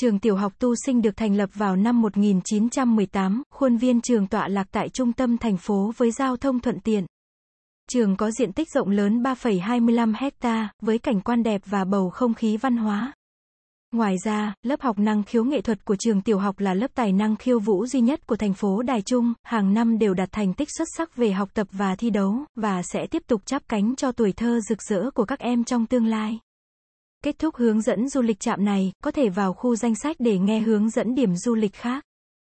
trường tiểu học tu sinh được thành lập vào năm 1918, khuôn viên trường tọa lạc tại trung tâm thành phố với giao thông thuận tiện. Trường có diện tích rộng lớn 3,25 hecta, với cảnh quan đẹp và bầu không khí văn hóa. Ngoài ra, lớp học năng khiếu nghệ thuật của trường tiểu học là lớp tài năng khiêu vũ duy nhất của thành phố Đài Trung, hàng năm đều đạt thành tích xuất sắc về học tập và thi đấu, và sẽ tiếp tục chắp cánh cho tuổi thơ rực rỡ của các em trong tương lai. Kết thúc hướng dẫn du lịch trạm này, có thể vào khu danh sách để nghe hướng dẫn điểm du lịch khác.